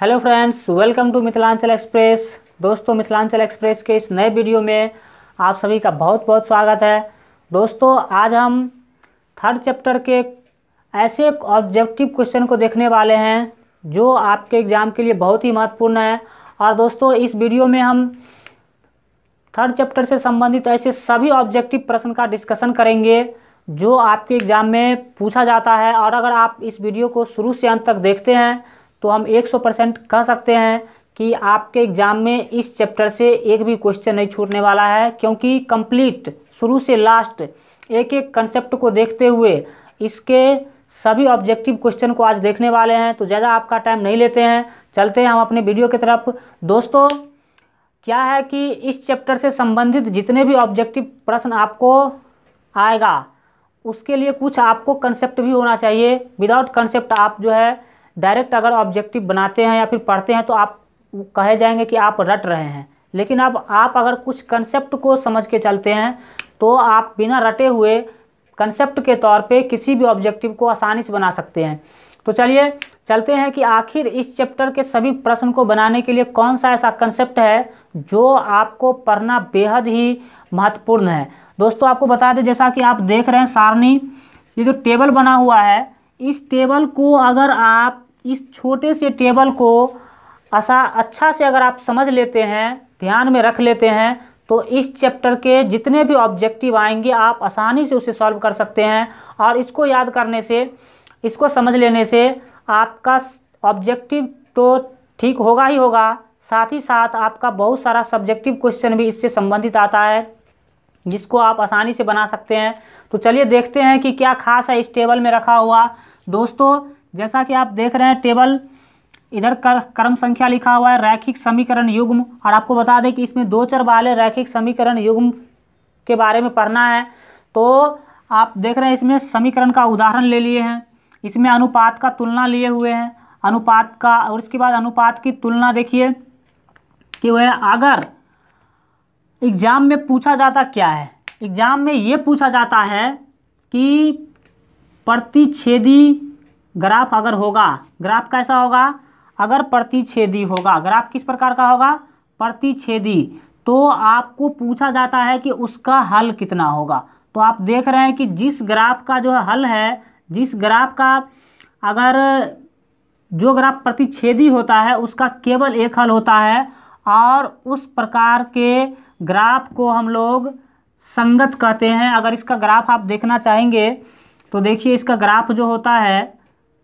hello friends welcome to Mithilanchal express दोस्तों Mithilanchal express के इस नए वीडियो में आप सभी का बहुत बहुत स्वागत है दोस्तों आज हम थर्ड चैप्टर के ऐसे ऑब्जेक्टिव क्वेश्चन को देखने वाले हैं जो आपके एग्ज़ाम के लिए बहुत ही महत्वपूर्ण है और दोस्तों इस वीडियो में हम थर्ड चैप्टर से संबंधित ऐसे सभी ऑब्जेक्टिव प्रश्न का डिस्कशन करेंगे जो आपके एग्ज़ाम में पूछा जाता है और अगर आप इस वीडियो को शुरू से अंत तक देखते हैं तो हम 100 परसेंट कह सकते हैं कि आपके एग्ज़ाम में इस चैप्टर से एक भी क्वेश्चन नहीं छूटने वाला है क्योंकि कंप्लीट शुरू से लास्ट एक एक कंसेप्ट को देखते हुए इसके सभी ऑब्जेक्टिव क्वेश्चन को आज देखने वाले हैं तो ज़्यादा आपका टाइम नहीं लेते हैं चलते हैं हम अपने वीडियो की तरफ दोस्तों क्या है कि इस चैप्टर से संबंधित जितने भी ऑब्जेक्टिव प्रश्न आपको आएगा उसके लिए कुछ आपको कंसेप्ट भी होना चाहिए विदाउट कंसेप्ट आप जो है डायरेक्ट अगर ऑब्जेक्टिव बनाते हैं या फिर पढ़ते हैं तो आप कहे जाएंगे कि आप रट रहे हैं लेकिन अब आप, आप अगर कुछ कंसेप्ट को समझ के चलते हैं तो आप बिना रटे हुए कंसेप्ट के तौर पे किसी भी ऑब्जेक्टिव को आसानी से बना सकते हैं तो चलिए चलते हैं कि आखिर इस चैप्टर के सभी प्रश्न को बनाने के लिए कौन सा ऐसा कंसेप्ट है जो आपको पढ़ना बेहद ही महत्वपूर्ण है दोस्तों आपको बता दें जैसा कि आप देख रहे हैं सारणी ये जो टेबल बना हुआ है इस टेबल को अगर आप इस छोटे से टेबल को असा अच्छा से अगर आप समझ लेते हैं ध्यान में रख लेते हैं तो इस चैप्टर के जितने भी ऑब्जेक्टिव आएंगे आप आसानी से उसे सॉल्व कर सकते हैं और इसको याद करने से इसको समझ लेने से आपका ऑब्जेक्टिव तो ठीक होगा ही होगा साथ ही साथ आपका बहुत सारा सब्जेक्टिव क्वेश्चन भी इससे संबंधित आता है जिसको आप आसानी से बना सकते हैं तो चलिए देखते हैं कि क्या खास है इस टेबल में रखा हुआ दोस्तों जैसा कि आप देख रहे हैं टेबल इधर कर, क्रम संख्या लिखा हुआ है रैखिक समीकरण युग्म और आपको बता दें कि इसमें दो चर वाले रैखिक समीकरण युग्म के बारे में पढ़ना है तो आप देख रहे हैं इसमें समीकरण का उदाहरण ले लिए हैं इसमें अनुपात का तुलना लिए हुए हैं अनुपात का और इसके बाद अनुपात की तुलना देखिए कि वह अगर एग्ज़ाम में पूछा जाता क्या है एग्ज़ाम में ये पूछा जाता है कि प्रतिच्छेदी ग्राफ अगर होगा ग्राफ कैसा होगा अगर प्रतिच्छेदी होगा ग्राफ किस प्रकार का होगा प्रतिच्छेदी तो आपको पूछा जाता है कि उसका हल कितना होगा तो आप देख रहे हैं कि जिस ग्राफ का जो हल है जिस ग्राफ का अगर जो ग्राफ प्रतिच्छेदी होता है उसका केवल एक हल होता है और उस प्रकार के ग्राफ को हम लोग संगत कहते हैं अगर इसका ग्राफ आप देखना चाहेंगे तो देखिए इसका ग्राफ जो होता है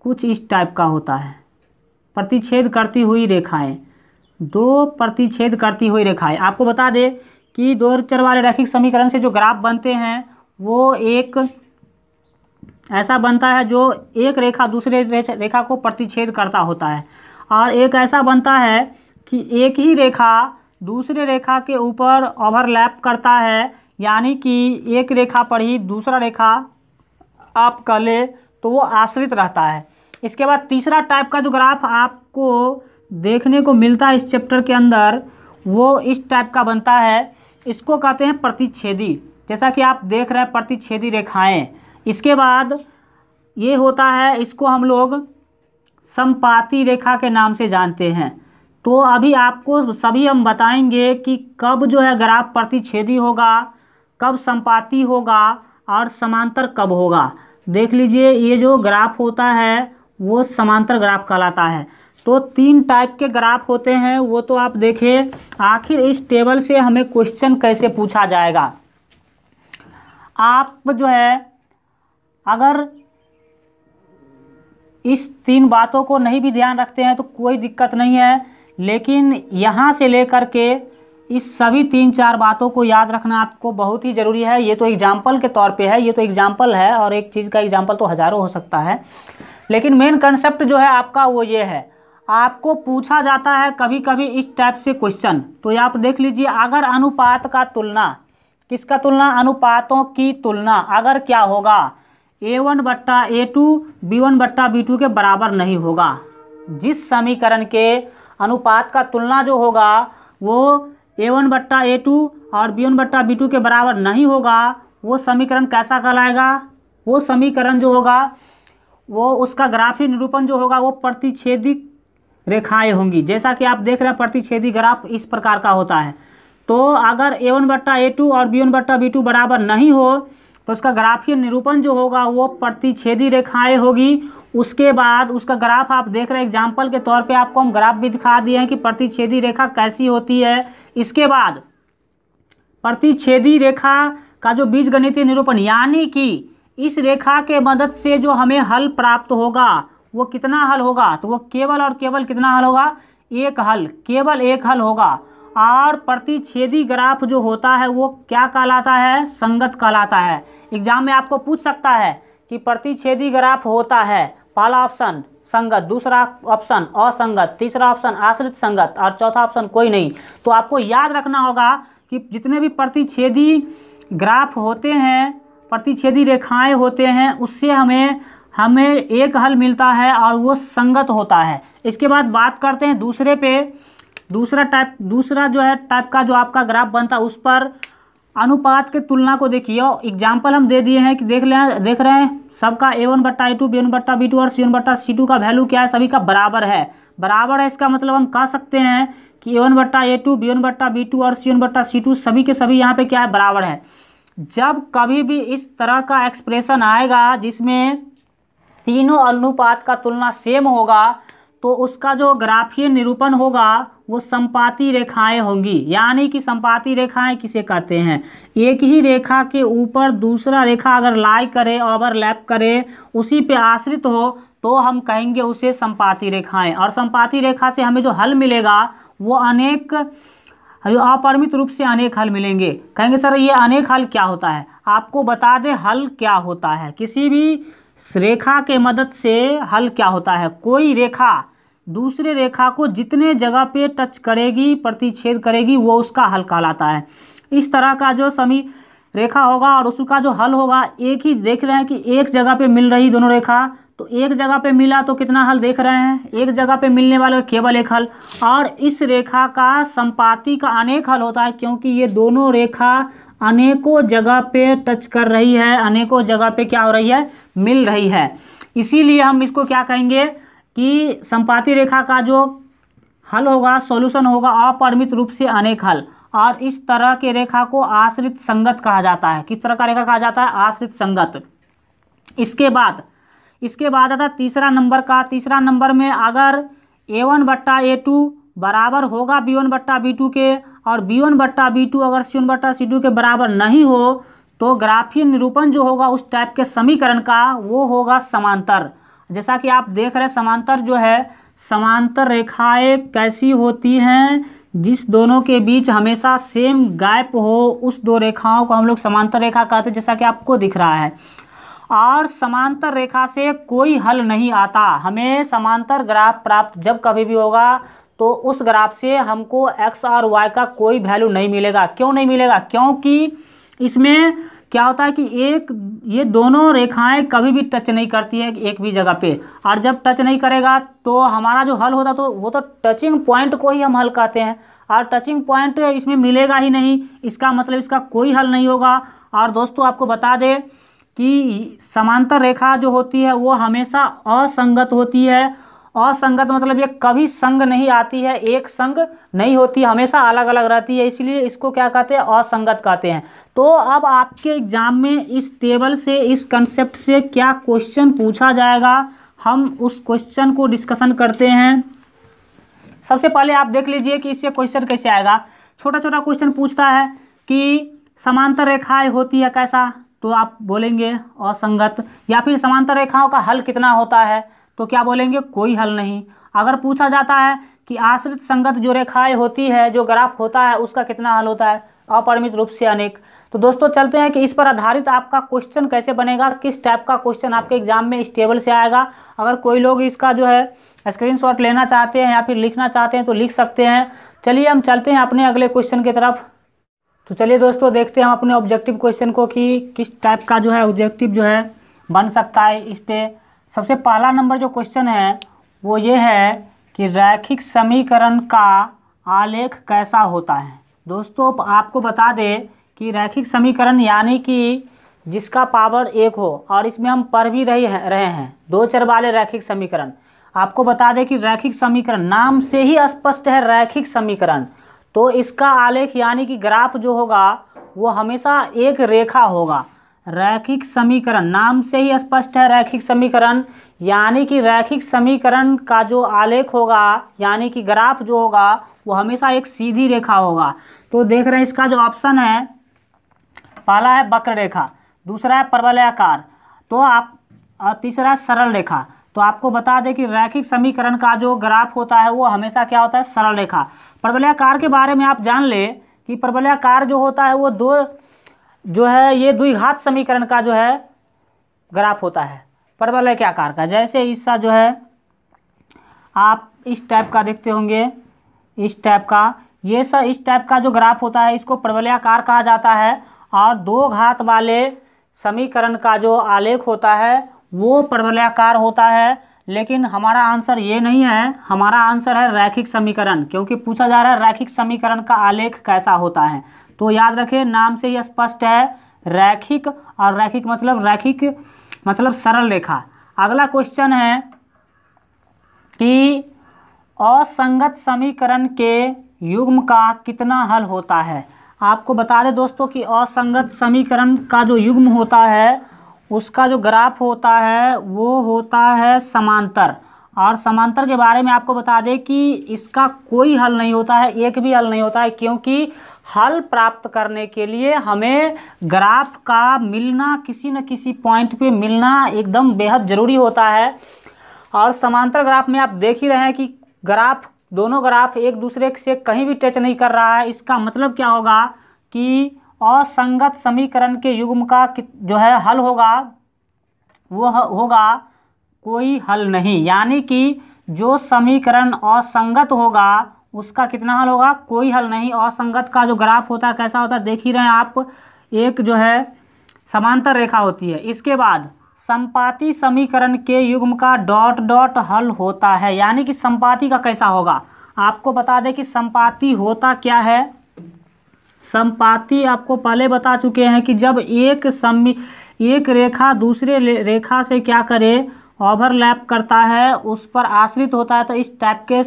कुछ इस टाइप का होता है प्रतिच्छेद करती हुई रेखाएं दो प्रतिच्छेद करती हुई रेखाएं आपको बता दें कि दो चर वाले रैखिक समीकरण से जो ग्राफ बनते हैं वो एक ऐसा बनता है जो एक रेखा दूसरे रेखा को प्रतिच्छेद करता होता है और एक ऐसा बनता है कि एक ही रेखा दूसरे रेखा के ऊपर ओवरलैप करता है यानी कि एक रेखा पर ही दूसरा रेखा आप कह ले तो वो आश्रित रहता है इसके बाद तीसरा टाइप का जो ग्राफ आपको देखने को मिलता है इस चैप्टर के अंदर वो इस टाइप का बनता है इसको कहते हैं प्रतिच्छेदी जैसा कि आप देख रहे हैं प्रतिच्छेदी रेखाएं इसके बाद ये होता है इसको हम लोग संपाती रेखा के नाम से जानते हैं तो अभी आपको सभी हम बताएंगे कि कब जो है ग्राफ प्रतिच्छेदी होगा कब संपाती होगा और समांतर कब होगा देख लीजिए ये जो ग्राफ होता है वो समांतर ग्राफ कहलाता है तो तीन टाइप के ग्राफ होते हैं वो तो आप देखिए आखिर इस टेबल से हमें क्वेश्चन कैसे पूछा जाएगा आप जो है अगर इस तीन बातों को नहीं भी ध्यान रखते हैं तो कोई दिक्कत नहीं है लेकिन यहाँ से लेकर के इस सभी तीन चार बातों को याद रखना आपको बहुत ही ज़रूरी है ये तो एग्ज़ाम्पल के तौर पे है ये तो एग्ज़ाम्पल है और एक चीज़ का एग्ज़ाम्पल तो हज़ारों हो सकता है लेकिन मेन कंसेप्ट जो है आपका वो ये है आपको पूछा जाता है कभी कभी इस टाइप से क्वेश्चन तो ये आप देख लीजिए अगर अनुपात का तुलना किसका तुलना अनुपातों की तुलना अगर क्या होगा ए वन बट्टा ए टू बी वन बट्टा बी टू के बराबर नहीं होगा जिस समीकरण के अनुपात का तुलना जो होगा वो ए वन बट्टा ए टू और बी वन बट्टा बी टू के बराबर नहीं होगा वो समीकरण कैसा कहलाएगा वो समीकरण जो होगा वो उसका ग्राफी निरूपण जो होगा वो प्रतिच्छेदी रेखाएं होंगी जैसा कि आप देख रहे हैं प्रतिच्छेदी ग्राफ इस प्रकार का होता है तो अगर ए वन बट्टा ए टू और बी वन बट्टा बी टू बराबर नहीं हो तो उसका ग्राफीय निरूपण जो होगा वो प्रतिच्छेदी रेखाएं होगी उसके बाद उसका ग्राफ आप देख रहे हैं एग्जाम्पल के तौर पे आपको हम ग्राफ भी दिखा दिए हैं कि प्रतिच्छेदी रेखा कैसी होती है इसके बाद प्रतिच्छेदी रेखा का जो बीज गणितीय निरूपण यानी कि इस रेखा के मदद से जो हमें हल प्राप्त होगा वो कितना हल होगा तो वो केवल और केवल कितना हल होगा एक हल केवल एक हल होगा और प्रतिच्छेदी ग्राफ जो होता है वो क्या कहलाता है संगत कहलाता है एग्जाम में आपको पूछ सकता है कि प्रतिच्छेदी ग्राफ होता है पहला ऑप्शन संगत दूसरा ऑप्शन असंगत तीसरा ऑप्शन आश्रित संगत और चौथा ऑप्शन कोई नहीं तो आपको याद रखना होगा कि जितने भी प्रतिच्छेदी ग्राफ होते हैं प्रतिच्छेदी रेखाएं होते हैं उससे हमें हमें एक हल मिलता है और वो संगत होता है इसके बाद बात करते हैं दूसरे पे दूसरा टाइप दूसरा जो है टाइप का जो आपका ग्राफ बनता है उस पर अनुपात के तुलना को देखिए एग्जाम्पल हम दे दिए हैं कि देख लें देख रहे हैं सबका ए वन बट्टा ए टू बी वन बट्टा बी टू और सी वन बट्टा सी टू का वैल्यू क्या है सभी का बराबर है बराबर है इसका मतलब हम कह सकते हैं कि ए वन बट्टा ए टू बी वन बट्टा बी टू और सी वन बट्टा सी टू सभी के सभी यहाँ पे क्या है बराबर है जब कभी भी इस तरह का एक्सप्रेशन आएगा जिसमें तीनों अनुपात का तुलना सेम होगा तो उसका जो ग्राफीय निरूपण होगा वो संपाति रेखाएं होंगी यानी कि संपाति रेखाएं किसे कहते हैं एक ही रेखा के ऊपर दूसरा रेखा अगर लाई करे ओवरलैप करे उसी पे आश्रित हो तो हम कहेंगे उसे संपाति रेखाएं और संपाति रेखा से हमें जो हल मिलेगा वो अनेक अपरिमित रूप से अनेक हल मिलेंगे कहेंगे सर ये अनेक हल क्या होता है आपको बता दें हल क्या होता है किसी भी रेखा के मदद से हल क्या होता है कोई रेखा दूसरे रेखा को जितने जगह पे टच करेगी प्रतिच्छेद करेगी वो उसका हल कहलाता है इस तरह का जो समी रेखा होगा और उसका जो हल होगा एक ही देख रहे हैं कि एक जगह पे मिल रही दोनों रेखा तो एक जगह पे मिला तो कितना हल देख रहे हैं एक जगह पे मिलने वाला केवल एक हल और इस रेखा का संपाति का अनेक हल होता है क्योंकि ये दोनों रेखा अनेकों जगह पे टच कर रही है अनेकों जगह पे क्या हो रही है मिल रही है इसीलिए हम इसको क्या कहेंगे कि संपाति रेखा का जो हल होगा सोल्यूशन होगा अपरिमित रूप से अनेक हल और इस तरह के रेखा को आश्रित संगत कहा जाता है किस तरह का रेखा कहा जाता है आश्रित संगत इसके बाद इसके बाद आता तीसरा नंबर का तीसरा नंबर में अगर ए वन बट्टा ए टू बराबर होगा बी वन बट्टा बी टू के और बी वन बट्टा बी टू अगर सी वन बट्टा सी टू के बराबर नहीं हो तो ग्राफीय निरूपण जो होगा उस टाइप के समीकरण का वो होगा समांतर जैसा कि आप देख रहे समांतर जो है समांतर रेखाएं कैसी होती हैं जिस दोनों के बीच हमेशा सेम गैप हो उस दो रेखाओं को हम लोग समांतर रेखा कहते हैं जैसा कि आपको दिख रहा है और समांतर रेखा से कोई हल नहीं आता हमें समांतर ग्राफ प्राप्त जब कभी भी होगा तो उस ग्राफ से हमको एक्स और वाई का कोई वैल्यू नहीं मिलेगा क्यों नहीं मिलेगा क्योंकि इसमें क्या होता है कि एक ये दोनों रेखाएं कभी भी टच नहीं करती हैं एक भी जगह पे और जब टच नहीं करेगा तो हमारा जो हल होता तो वो तो टचिंग पॉइंट को ही हम हल कहते हैं और टचिंग पॉइंट इसमें मिलेगा ही नहीं इसका मतलब इसका कोई हल नहीं होगा और दोस्तों आपको बता दें कि समांतर रेखा जो होती है वो हमेशा असंगत होती है असंगत मतलब ये कभी संग नहीं आती है एक संग नहीं होती हमेशा अलग अलग रहती है इसलिए इसको क्या कहते हैं असंगत कहते हैं तो अब आपके एग्जाम में इस टेबल से इस कंसेप्ट से क्या क्वेश्चन पूछा जाएगा हम उस क्वेश्चन को डिस्कशन करते हैं सबसे पहले आप देख लीजिए कि इससे क्वेश्चन कैसे आएगा छोटा छोटा क्वेश्चन पूछता है कि समांतर रेखाएं होती है कैसा तो आप बोलेंगे असंगत या फिर समांतर रेखाओं का हल कितना होता है तो क्या बोलेंगे कोई हल नहीं अगर पूछा जाता है कि आश्रित संगत जो रेखाएं होती है जो ग्राफ होता है उसका कितना हल होता है अपरिमित रूप से अनेक तो दोस्तों चलते हैं कि इस पर आधारित आपका क्वेश्चन कैसे बनेगा किस टाइप का क्वेश्चन आपके एग्जाम में इस टेबल से आएगा अगर कोई लोग इसका जो है स्क्रीनशॉट लेना चाहते हैं या फिर लिखना चाहते हैं तो लिख सकते हैं चलिए हम चलते हैं अपने अगले क्वेश्चन की तरफ तो चलिए दोस्तों देखते हैं हम अपने ऑब्जेक्टिव क्वेश्चन को कि किस टाइप का जो है ऑब्जेक्टिव जो है बन सकता है इस पर सबसे पहला नंबर जो क्वेश्चन है वो ये है कि रैखिक समीकरण का आलेख कैसा होता है दोस्तों आपको बता दें कि रैखिक समीकरण यानी कि जिसका पावर एक हो और इसमें हम पढ़ भी रहे हैं रहे हैं दो चर वाले रैखिक समीकरण आपको बता दें कि रैखिक समीकरण नाम से ही स्पष्ट है रैखिक समीकरण तो इसका आलेख यानी कि ग्राफ जो होगा वो हमेशा एक रेखा होगा रैखिक समीकरण नाम से ही स्पष्ट है रैखिक समीकरण यानी कि रैखिक समीकरण का जो आलेख होगा यानी कि ग्राफ जो होगा वो हमेशा एक सीधी रेखा होगा तो देख रहे हैं इसका जो ऑप्शन है पहला है वक्र रेखा दूसरा है प्रबलयाकार तो आप और तीसरा सरल रेखा तो आपको बता दें कि रैखिक समीकरण का जो ग्राफ होता है वो हमेशा क्या होता है सरल रेखा प्रबलयाकार के बारे में आप जान ले कि प्रबल्याकार जो होता है वो दो जो है ये द्विघात समीकरण का जो है ग्राफ होता है परवलय के आकार का जैसे इसका जो है आप इस टाइप का देखते होंगे इस टाइप का ये सब इस टाइप का जो ग्राफ होता है इसको प्रबल्याकार कहा जाता है और दो घात वाले समीकरण का जो आलेख होता है वो प्रबल्याकार होता है लेकिन हमारा आंसर ये नहीं है हमारा आंसर है रैखिक समीकरण क्योंकि पूछा जा रहा है रैखिक समीकरण का आलेख कैसा होता है तो याद रखें नाम से ही स्पष्ट है रैखिक और रैखिक मतलब रैखिक मतलब सरल रेखा अगला क्वेश्चन है कि असंगत समीकरण के युग्म का कितना हल होता है आपको बता दें दोस्तों कि असंगत समीकरण का जो युग्म होता है उसका जो ग्राफ होता है वो होता है समांतर और समांतर के बारे में आपको बता दें कि इसका कोई हल नहीं होता है एक भी हल नहीं होता है क्योंकि हल प्राप्त करने के लिए हमें ग्राफ का मिलना किसी न किसी पॉइंट पे मिलना एकदम बेहद ज़रूरी होता है और समांतर ग्राफ में आप देख ही रहे हैं कि ग्राफ दोनों ग्राफ एक दूसरे से कहीं भी टच नहीं कर रहा है इसका मतलब क्या होगा कि असंगत समीकरण के युग्म का जो है हल होगा वो होगा कोई हल नहीं यानी कि जो समीकरण असंगत होगा उसका कितना हल होगा कोई हल नहीं असंगत का जो ग्राफ होता है कैसा होता है देख ही रहे हैं आप एक जो है समांतर रेखा होती है इसके बाद संपाति समीकरण के युग्म का डॉट डॉट हल होता है यानी कि संपाति का कैसा होगा आपको बता दें कि संपाति होता क्या है संपाति आपको पहले बता चुके हैं कि जब एक सम एक रेखा दूसरे रेखा से क्या करे ओवरलैप करता है उस पर आश्रित होता है तो इस टाइप के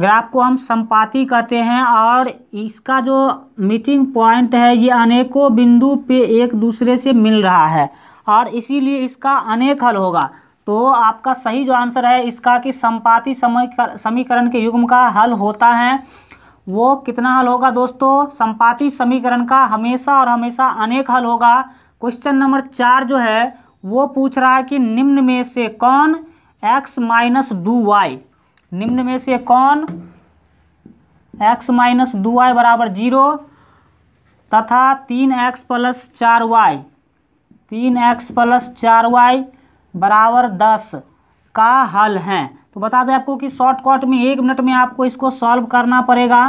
ग्राफ को हम संपाति कहते हैं और इसका जो मीटिंग पॉइंट है ये अनेकों बिंदु पे एक दूसरे से मिल रहा है और इसीलिए इसका अनेक हल होगा तो आपका सही जो आंसर है इसका कि संपाति समीकरण के युग्म का हल होता है वो कितना हल होगा दोस्तों संपाति समीकरण का हमेशा और हमेशा अनेक हल होगा क्वेश्चन नंबर चार जो है वो पूछ रहा है कि निम्न में से कौन एक्स माइनस दू वाई निम्न में से कौन एक्स माइनस दू वाई बराबर जीरो तथा तीन एक्स प्लस चार वाई तीन एक्स प्लस चार वाई बराबर दस का हल हैं तो बता दें आपको कि शॉर्टकट में एक मिनट में आपको इसको सॉल्व करना पड़ेगा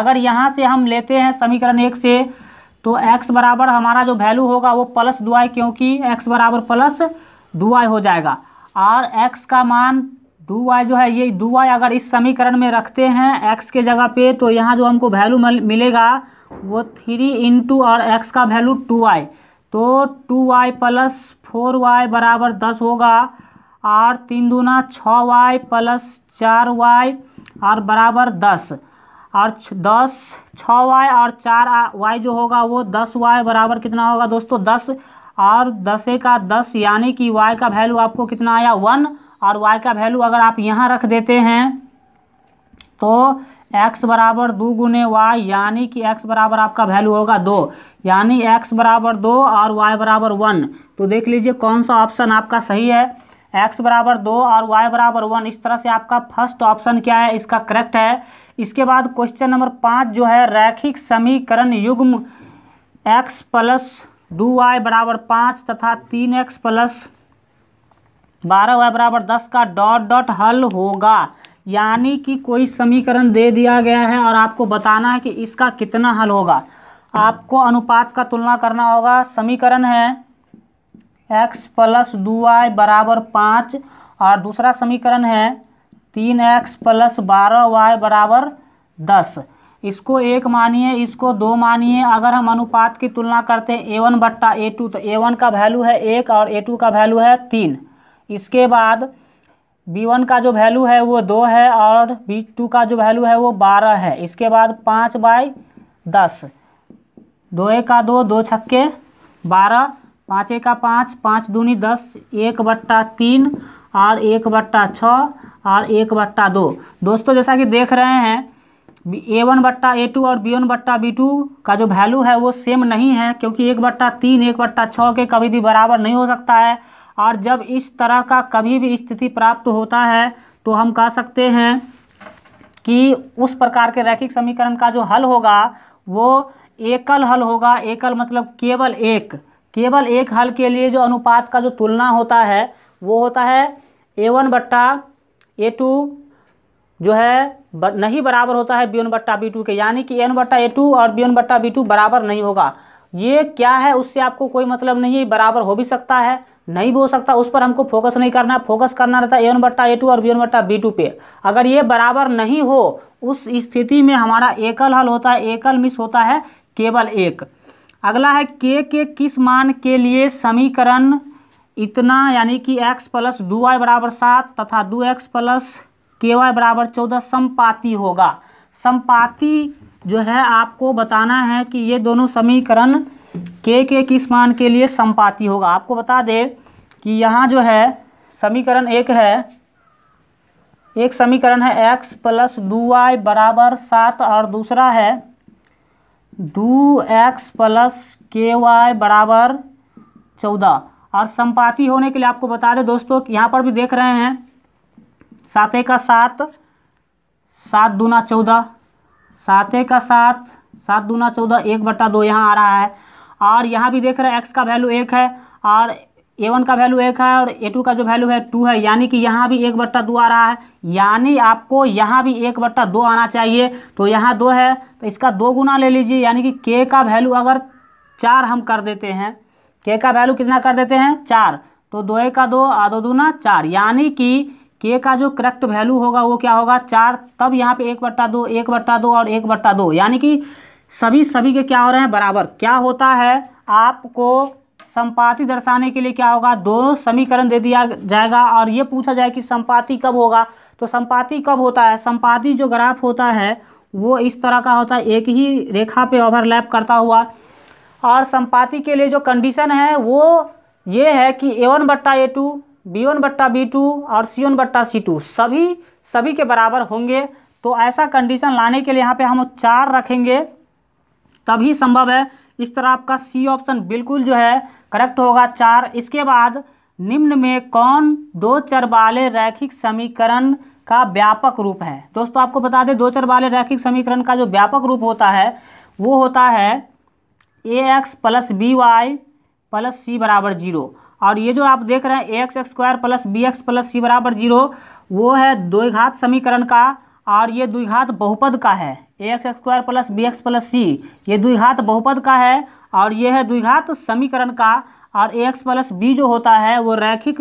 अगर यहाँ से हम लेते हैं समीकरण एक से तो x बराबर हमारा जो वैल्यू होगा वो प्लस दो आई क्योंकि x बराबर प्लस दो आई हो जाएगा और x का मान दो आई जो है ये दो आई अगर इस समीकरण में रखते हैं x के जगह पे तो यहाँ जो हमको वैल्यू मिलेगा वो थ्री इंटू और x का वैल्यू टू आई तो टू आई प्लस फोर वाई बराबर दस होगा और तीन दूना छः वाई प्लस चार वाई और बराबर दस और दस छ वाई और चार वाई जो होगा वो दस वाई बराबर कितना होगा दोस्तों दस और दसे का दस यानी कि वाई का वैल्यू आपको कितना आया वन और वाई का वैल्यू अगर आप यहाँ रख देते हैं तो एक्स बराबर दो गुने वाई यानी कि एक्स बराबर आपका वैल्यू होगा दो यानी एक्स बराबर दो और वाई बराबर वन तो देख लीजिए कौन सा ऑप्शन आपका सही है एक्स बराबर दो और वाई बराबर वन इस तरह से आपका फर्स्ट ऑप्शन क्या है इसका करेक्ट है इसके बाद क्वेश्चन नंबर पाँच जो है रैखिक समीकरण युग्म एक्स प्लस दो वाई बराबर पाँच तथा तीन एक्स प्लस बारह वाई बराबर दस का डॉट डॉट हल होगा यानी कि कोई समीकरण दे दिया गया है और आपको बताना है कि इसका कितना हल होगा आपको अनुपात का तुलना करना होगा समीकरण है एक्स प्लस दो वाई बराबर पाँच और दूसरा समीकरण है तीन एक्स प्लस बारह वाई बराबर दस इसको एक मानिए इसको दो मानिए अगर हम अनुपात की तुलना करते हैं ए वन बट्टा ए टू तो ए वन का वैल्यू है एक और ए टू का वैल्यू है तीन इसके बाद बी वन का जो वैल्यू है वो दो है और बी टू का जो वैल्यू है वो बारह है इसके बाद पाँच बाई दस दो एक का दो दो छक्के बारह पाँच एक का पाँच पाँच दूनी दस एक बट्टा तीन और एक बट्टा छः और एक बट्टा दो दोस्तों जैसा कि देख रहे हैं ए वन बट्टा ए टू और बी वन बट्टा बी टू का जो वैल्यू है वो सेम नहीं है क्योंकि एक बट्टा तीन एक बट्टा छः के कभी भी बराबर नहीं हो सकता है और जब इस तरह का कभी भी स्थिति प्राप्त होता है तो हम कह सकते हैं कि उस प्रकार के रैखिक समीकरण का जो हल होगा वो एकल हल होगा एकल मतलब केवल एक केवल एक हल के लिए जो अनुपात का जो तुलना होता है वो होता है ए वन बट्टा ए टू जो है ब, नहीं बराबर होता है बी वन बट्टा बी टू के यानी कि एन बट्टा ए टू और बी वन बट्टा बी टू बराबर नहीं होगा ये क्या है उससे आपको कोई मतलब नहीं है बराबर हो भी सकता है नहीं भी हो सकता उस पर हमको फोकस नहीं करना फोकस करना रहता है ए वन बट्टा ए टू और बी वन बट्टा बी टू पे अगर ये बराबर नहीं हो उस स्थिति में हमारा एकल हल होता है एकल मिस होता है केवल एक अगला है के के किस मान के लिए समीकरण इतना यानी कि x प्लस दू वाई बराबर सात तथा दो एक्स प्लस के वाई बराबर चौदह सम्पाति होगा सम्पाति जो है आपको बताना है कि ये दोनों समीकरण के के किस मान के लिए सम्पाति होगा आपको बता दे कि यहाँ जो है समीकरण एक है एक समीकरण है x प्लस दू वाई बराबर सात और दूसरा है दू एक्स प्लस के वाई बराबर चौदह और संपाति होने के लिए आपको बता दें दोस्तों कि यहाँ पर भी देख रहे हैं साते का सात सात दूना चौदह साते का सात सात दूना चौदह एक बट्टा दो यहाँ आ रहा है और यहाँ भी देख रहे हैं एक्स का वैल्यू एक है और ए वन का वैल्यू एक है और ए टू का जो वैल्यू है टू है यानी कि यहाँ भी एक बट्टा दो आ रहा है यानी आपको यहाँ भी एक बट्टा दो आना चाहिए तो यहाँ दो है तो इसका दो गुना ले लीजिए यानी कि के का वैल्यू अगर चार हम कर देते हैं के का वैल्यू कितना कर देते हैं चार तो दो एक का दो आ दो दूना चार यानी कि के का जो करेक्ट वैल्यू होगा वो क्या होगा चार तब यहाँ पे एक बट्टा दो एक बट्टा दो और एक बट्टा दो यानी कि सभी सभी के क्या हो रहे हैं बराबर क्या होता है आपको संपाति दर्शाने के लिए क्या होगा दोनों समीकरण दे दिया जाएगा और ये पूछा जाए कि संपाति कब होगा तो संपाति कब होता है संपाति जो ग्राफ होता है वो इस तरह का होता है एक ही रेखा पे ओवरलैप करता हुआ और संपाति के लिए जो कंडीशन है वो ये है कि ए वन बट्टा ए टू बी वन बट्टा बी टू और सी वन बट्टा सी टू सभी सभी के बराबर होंगे तो ऐसा कंडीशन लाने के लिए यहाँ पे हम चार रखेंगे तभी संभव है इस तरह आपका सी ऑप्शन बिल्कुल जो है करेक्ट होगा चार इसके बाद निम्न में कौन दो चर वाले रैखिक समीकरण का व्यापक रूप है दोस्तों आपको बता दें दो चर वाले रैखिक समीकरण का जो व्यापक रूप होता है वो होता है A x plus B y plus C बराबर जीरो और ये जो आप देख रहे हैं A x square plus B x plus C बराबर जीरो वो है द्विघात समीकरण का और ये द्विघात बहुपद का है A x square plus B x plus C ये द्विघात बहुपद का है और ये है द्विघात समीकरण का और ए एक्स प्लस बी जो होता है वो रैखिक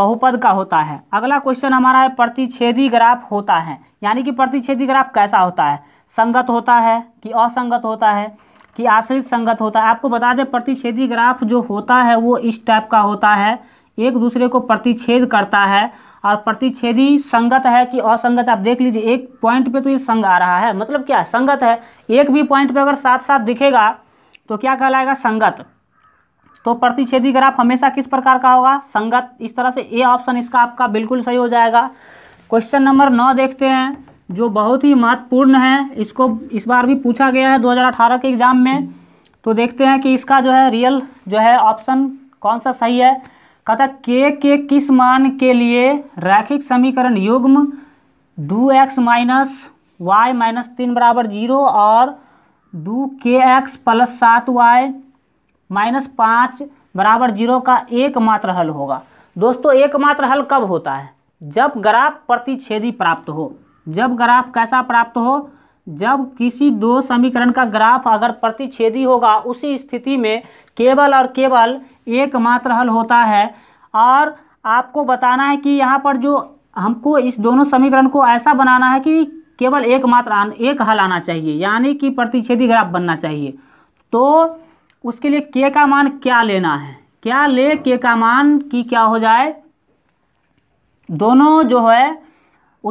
बहुपद का होता है अगला क्वेश्चन हमारा है प्रतिच्छेदी ग्राफ होता है यानी कि प्रतिच्छेदी ग्राफ कैसा होता है संगत होता है कि असंगत होता है कि आश्रित संगत होता है आपको बता दें प्रतिच्छेदी ग्राफ जो होता है वो इस टाइप का होता है एक दूसरे को प्रतिच्छेद करता है और प्रतिच्छेदी संगत है कि असंगत आप देख लीजिए एक पॉइंट पे तो ये संग आ रहा है मतलब क्या संगत है एक भी पॉइंट पे अगर साथ साथ दिखेगा तो क्या कहलाएगा संगत तो प्रतिच्छेदी ग्राफ हमेशा किस प्रकार का होगा संगत इस तरह से ए ऑप्शन इसका आपका बिल्कुल सही हो जाएगा क्वेश्चन नंबर नौ देखते हैं जो बहुत ही महत्वपूर्ण है इसको इस बार भी पूछा गया है दो के एग्ज़ाम में तो देखते हैं कि इसका जो है रियल जो है ऑप्शन कौन सा सही है कहता के के किस मान के लिए रैखिक समीकरण युग्म दो एक्स माइनस वाई माइनस तीन बराबर जीरो और दो के एक्स प्लस सात वाई माइनस पाँच बराबर जीरो का एकमात्र हल होगा दोस्तों एकमात्र हल कब होता है जब ग्राफ प्रतिच्छेदी प्राप्त हो जब ग्राफ कैसा प्राप्त हो जब किसी दो समीकरण का ग्राफ अगर प्रतिच्छेदी होगा उसी स्थिति में केवल और केवल एकमात्र हल होता है और आपको बताना है कि यहाँ पर जो हमको इस दोनों समीकरण को ऐसा बनाना है कि केवल एकमात्र एक हल आना चाहिए यानी कि प्रतिच्छेदी ग्राफ बनना चाहिए तो उसके लिए के का मान क्या लेना है क्या ले के का मान की क्या हो जाए दोनों जो है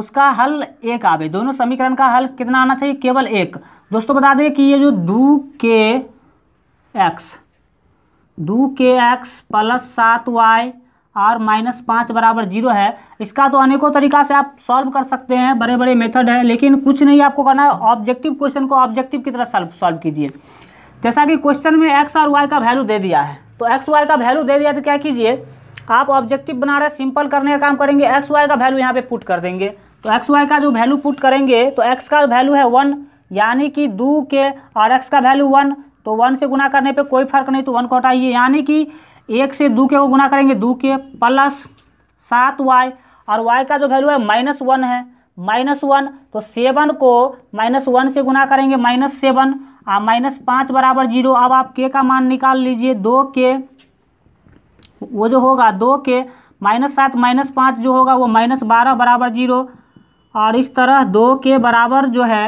उसका हल एक आवे दोनों समीकरण का हल कितना आना चाहिए केवल एक दोस्तों बता दें कि ये जो दू के एक्स दो के एक्स प्लस सात वाई और माइनस पाँच बराबर जीरो है इसका तो अनेकों तरीका से आप सॉल्व कर सकते हैं बड़े बड़े मेथड है लेकिन कुछ नहीं आपको करना है ऑब्जेक्टिव क्वेश्चन को ऑब्जेक्टिव की तरह सॉल्व सॉल्व कीजिए जैसा कि क्वेश्चन में एक्स और वाई का वैल्यू दे दिया है तो एक्स वाई का वैल्यू दे दिया तो क्या कीजिए आप ऑब्जेक्टिव बना रहे सिंपल करने का काम करेंगे एक्स वाई का वैल्यू यहाँ पे पुट कर देंगे तो एक्स वाई का जो वैल्यू पुट करेंगे तो एक्स का वैल्यू है वन यानी कि दो के और एक्स का वैल्यू वन तो वन से गुना करने पे कोई फर्क नहीं तो वन को हटाइए यानी कि एक से दो के वो गुना करेंगे दो के प्लस सात वाई और वाई का जो वैल्यू है माइनस वन है माइनस वन तो सेवन को माइनस वन से गुना करेंगे माइनस सेवन और माइनस पाँच बराबर जीरो अब आप के का मान निकाल लीजिए दो के वो जो होगा दो के माइनस सात माइनस पाँच जो होगा वो माइनस बारह बराबर जीरो और इस तरह दो के बराबर जो है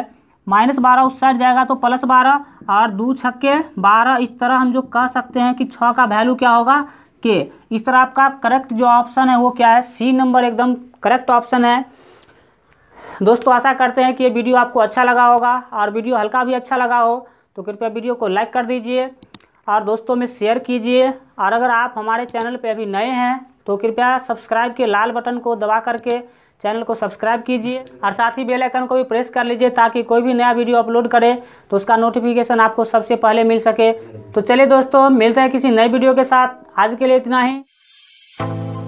माइनस बारह उस साइड जाएगा तो प्लस बारह और दो छक्के बारह इस तरह हम जो कह सकते हैं कि छः का वैल्यू क्या होगा के इस तरह आपका करेक्ट जो ऑप्शन है वो क्या है सी नंबर एकदम करेक्ट ऑप्शन है दोस्तों आशा करते हैं कि ये वीडियो आपको अच्छा लगा होगा और वीडियो हल्का भी अच्छा लगा हो तो कृपया वीडियो को लाइक कर दीजिए और दोस्तों में शेयर कीजिए और अगर आप हमारे चैनल पर अभी नए हैं तो कृपया सब्सक्राइब के लाल बटन को दबा करके चैनल को सब्सक्राइब कीजिए और साथ ही बेल आइकन को भी प्रेस कर लीजिए ताकि कोई भी नया वीडियो अपलोड करे तो उसका नोटिफिकेशन आपको सबसे पहले मिल सके तो चलिए दोस्तों मिलते हैं किसी नए वीडियो के साथ आज के लिए इतना ही